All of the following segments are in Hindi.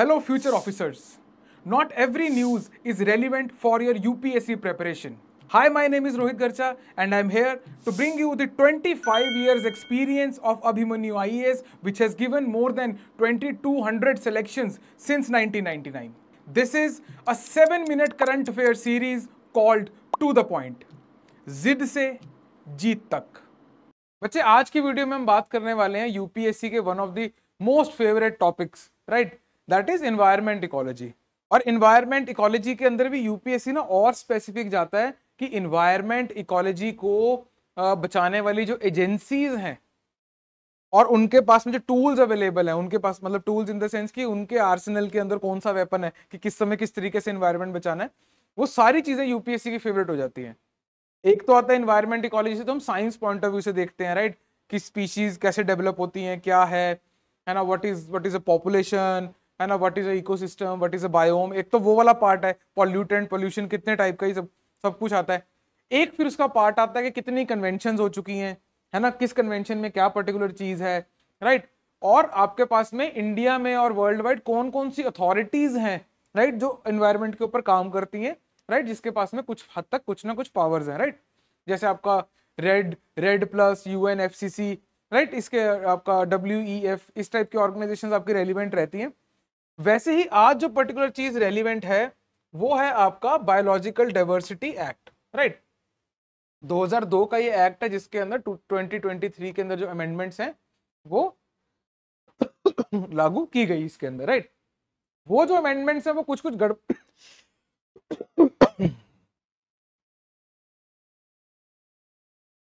Hello future officers not every news is relevant for your UPSC preparation hi my name is Rohit Garcha and I am here to bring you the twenty five years experience of Abhimanyu I S which has given more than twenty two hundred selection since nineteen ninety nine this is a seven minute current affair series called to the point जिद से जीत तक बच्चे आज की वीडियो में हम बात करने वाले हैं यूपीएससी के one of the most favourite topics right that is environment ecology और इन्वायरमेंट इकोलॉजी के अंदर भी यूपीएससी ना और स्पेसिफिक जाता है कि इन्वायरमेंट इकोलॉजी को बचाने वाली जो एजेंसीज हैं और उनके पास में जो टूल्स अवेलेबल हैं उनके पास मतलब टूल्स इन द सेंस कि उनके आर्सेनल के अंदर कौन सा वेपन है कि किस समय किस तरीके से इन्वायरमेंट बचाना है वो सारी चीज़ें यूपीएससी की फेवरेट हो जाती हैं एक तो आता है इन्वायरमेंट इकोलॉजी से तो हम साइंस पॉइंट ऑफ व्यू से देखते हैं राइट कि स्पीशीज कैसे डेवलप होती हैं क्या है है ना what is what is a population है ना what is a ecosystem what is a biome एक तो वो वाला पार्ट है पॉल्यूटेंट पोल्यूशन कितने टाइप का ही सब सब कुछ आता है एक फिर उसका पार्ट आता है कि कितनी कन्वेंशन हो चुकी हैं है ना किस कन्वेंशन में क्या पर्टिकुलर चीज है राइट और आपके पास में इंडिया में और वर्ल्ड वाइड कौन कौन सी अथॉरिटीज हैं राइट जो एनवायरमेंट के ऊपर काम करती हैं राइट जिसके पास में कुछ हद तक कुछ ना कुछ पावर्स हैं राइट जैसे आपका red red plus U N F C C right इसके आपका डब्ल्यू ई एफ इस टाइप की ऑर्गेनाइजेशन आपकी रेलिवेंट रहती हैं वैसे ही आज जो पर्टिकुलर चीज रेलिवेंट है वो है आपका बायोलॉजिकल डाइवर्सिटी एक्ट राइट 2002 का ये एक्ट है जिसके अंदर 2023 के अंदर जो अमेंडमेंट्स हैं वो लागू की गई इसके अंदर राइट वो जो अमेंडमेंट्स हैं वो कुछ कुछ गड़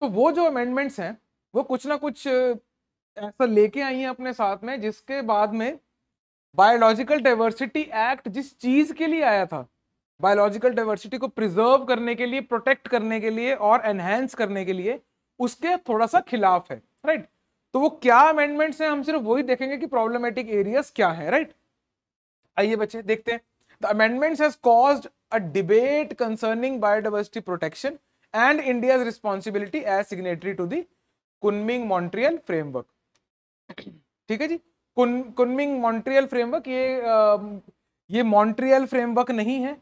तो वो जो अमेंडमेंट्स हैं वो कुछ ना कुछ ऐसा लेके आई हैं अपने साथ में जिसके बाद में बायोलॉजिकल डाइवर्सिटी एक्ट जिस चीज के लिए आया था बायोलॉजिकल डाइवर्सिटी को प्रिजर्व करने के लिए प्रोटेक्ट करने के लिए और एनहेंस करने के लिए उसके थोड़ा सा खिलाफ है राइट तो वो क्या अमेंडमेंट्स हैं हम सिर्फ वही देखेंगे कि प्रॉब्लमेटिक एरियाज क्या है राइट आइए बच्चे देखते हैं amendments has caused a debate concerning biodiversity protection and India's responsibility as signatory to the Kunming Montreal framework ठीक है जी कुनमिंग मॉन्ट्रियल फ्रेमवर्क ये आ, ये मॉन्ट्रियल फ्रेमवर्क नहीं है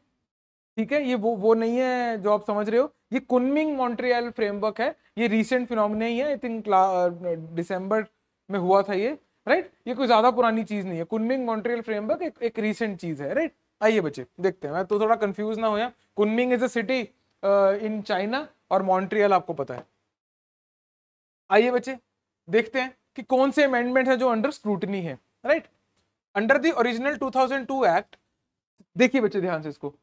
ठीक है ये वो वो नहीं है जो आप समझ रहे हो ये कुनमिंग मॉन्ट्रियल फ्रेमवर्क है ये रिसेंट फिनोमिना ही है आई थिंक डिसम्बर में हुआ था ये राइट ये कोई ज्यादा पुरानी चीज नहीं है कुनमिंग मॉन्ट्रियल फ्रेमवर्क एक, एक रिसेंट चीज है राइट आइए बच्चे देखते हैं मैं तो थोड़ा कंफ्यूज ना हो या Kunming is a city in China और मॉन्ट्रियल आपको पता है आइए बच्चे देखते हैं कि कौन से अमेंडमेंट है जो अंडर स्क्रूटनी है right under the original 2002 act देखिए बच्चे ध्यान से इसको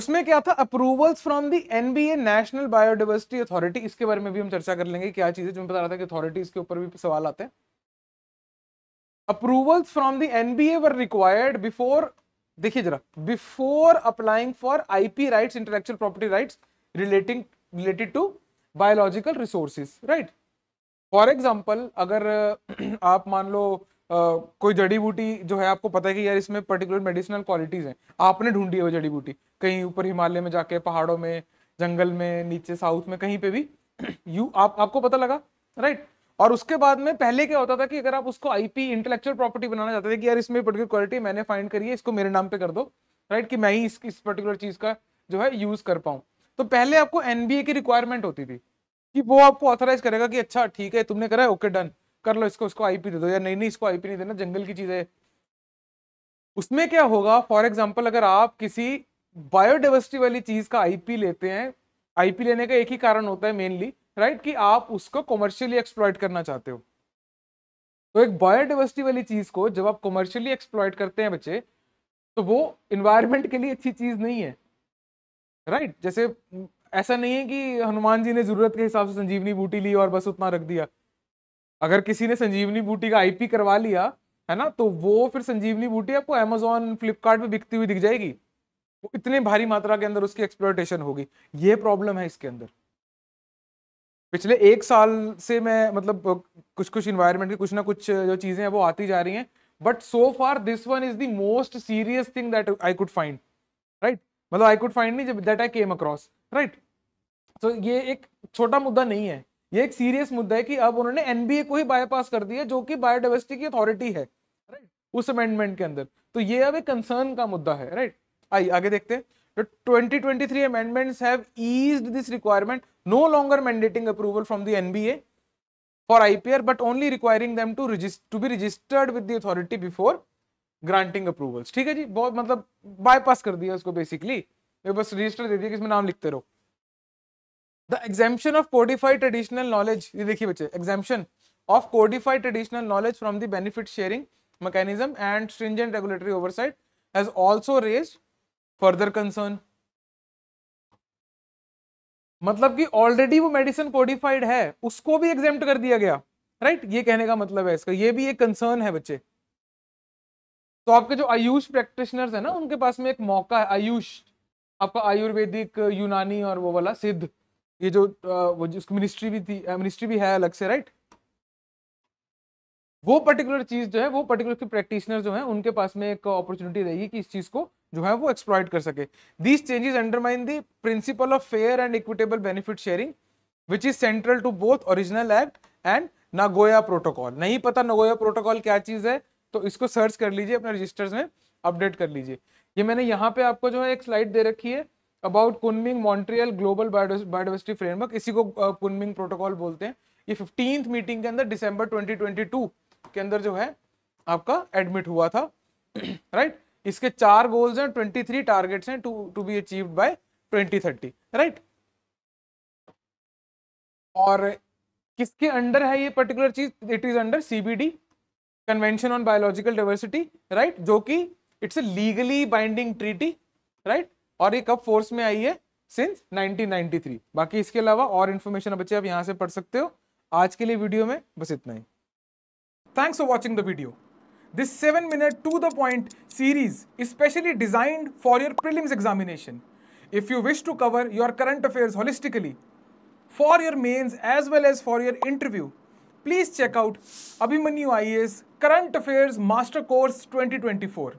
उसमें क्या था approvals from the NBA national biodiversity authority इसके बारे में भी हम चर्चा कर लेंगे क्या चीज है जो मैं बता रहा था कि अथॉरिटीज के ऊपर भी सवाल आते हैं approvals from the NBA were required before देखिए जरा before applying for IP rights intellectual property rights relating related to biological resources right for example अगर आप मान लो Uh, कोई जड़ी बूटी जो है आपको पता है कि यार इसमें पर्टिकुलर मेडिसिनल क्वालिटीज हैं आपने ढूंढी है वो जड़ी बूटी कहीं ऊपर हिमालय में जाके पहाड़ों में जंगल में नीचे साउथ में कहीं पे भी यू आप आपको पता लगा राइट right? और उसके बाद में पहले क्या होता था कि अगर आप उसको आईपी इंटेलेक्चुअल प्रॉपर्टी बनाना चाहते थे कि यार इसमें पर्टिकुलर क्वालिटी मैंने फाइंड करी है इसको मेरे नाम पे कर दो राइट right? कि मैं ही इस, इस पर्टिकुलर चीज का जो है यूज कर पाऊँ तो पहले आपको एनबीए की रिक्वायरमेंट होती थी कि वो आपको ऑथराइज करेगा कि अच्छा ठीक है तुमने करा है ओके डन कर लो इसको उसको आईपी दे दो या नहीं नहीं इसको आईपी नहीं देना जंगल की चीज है उसमें क्या होगा फॉर एग्जाम्पल अगर आप किसी बायोडाइवर्सिटी वाली चीज का आईपी लेते हैं आईपी लेने का एक ही कारण होता है मेनली राइट कि आप उसको कॉमर्शियली एक्सप्लॉयट करना चाहते हो तो एक बायोडाइवर्सिटी वाली चीज को जब आप कॉमर्शियली एक्सप्लॉयट करते हैं बच्चे तो वो इन्वायरमेंट के लिए अच्छी चीज नहीं है राइट right? जैसे ऐसा नहीं है कि हनुमान जी ने जरूरत के हिसाब से संजीवनी बूटी ली और बस उतना रख दिया अगर किसी ने संजीवनी बूटी का आईपी करवा लिया है ना तो वो फिर संजीवनी बूटी आपको अमेजोन फ्लिपकार्ट पे बिकती हुई दिख जाएगी वो इतने भारी मात्रा के अंदर उसकी एक्सप्लोटेशन होगी ये प्रॉब्लम है इसके अंदर पिछले एक साल से मैं मतलब कुछ कुछ इन्वायरमेंट की कुछ ना कुछ जो चीज़ें हैं वो आती जा रही हैं but so far this one is the most serious thing that I could find right मतलब आई कुड फाइंड नहीं जब that I came across right तो ये एक छोटा मुद्दा नहीं है ये एक सीरियस मुद्दा है कि अब उन्होंने एनबीए को ही बायपास कर दिया जो कि बायोडाइवर्सिटी की अथॉरिटी है राइट उस अमेंडमेंट के अंदर तो ये अब एक कंसर्न का मुद्दा है राइट आइए आगे देखते हैं twenty twenty approval from the NBA for IPR but only requiring them to to be registered with authority before granting approvals ठीक है जी बहुत मतलब बायपास कर दिया उसको बेसिकली बस रजिस्टर दे दिया कि इसमें नाम लिखते रहो the exemption of codified traditional knowledge ये देखिए बच्चे exemption of codified traditional knowledge from the benefit sharing mechanism and stringent regulatory oversight has also raise further concern मतलब कि ऑलरेडी वो मेडिसिन कोडिफाइड है उसको भी एग्जेम्प्ट कर दिया गया राइट right? ये कहने का मतलब है इसका ये भी एक कंसर्न है बच्चे तो आपके जो आयुष प्रैक्टिशनर्स है ना उनके पास में एक मौका है आयुष आपका आयुर्वेदिक यूनानी और वो वाला सिद्ध ये जो वो मिनिस्ट्री भी थी मिनिस्ट्री भी है अलग से राइट वो पर्टिकुलर चीज जो है वो पर्टिकुलर के प्रैक्टिशनर जो है उनके पास में एक अपॉर्चुनिटी रहेगी कि इस चीज को जो है वो एक्सप्लॉइट कर सके these changes undermine the principle of fair and equitable benefit sharing which is central to both original act and Nagoya protocol नहीं पता नागोया प्रोटोकॉल क्या चीज है तो इसको सर्च कर लीजिए अपने रजिस्टर्स में अपडेट कर लीजिए ये मैंने यहाँ पे आपको जो है एक स्लाइड दे रखी है about Kunming Montreal global biodiversity framework इसी को कुनमिंग uh, प्रोटोकॉल बोलते हैं ये फिफ्टीन मीटिंग के अंदर दिसंबर 2022 के अंदर जो है आपका एडमिट हुआ था राइट right? इसके चार गोल्स हैं 23 टारगेट्स हैं to to be achieve by 2030 right और किसके अंडर है ये पर्टिकुलर चीज it is under CBD convention on biological diversity right जो कि it's a legally binding treaty right और ये कब फोर्स में आई है सिंस 1993 बाकी इसके अलावा और इन्फॉर्मेशन बच्चे आप यहाँ से पढ़ सकते हो आज के लिए वीडियो में बस इतना ही thanks for watching the video this seven minute to the point series specially designed for your prelims examination if you wish to cover your current affair holistically for your mains as well as for your interview please check out Abhimanyu I S current affairs master course twenty twenty four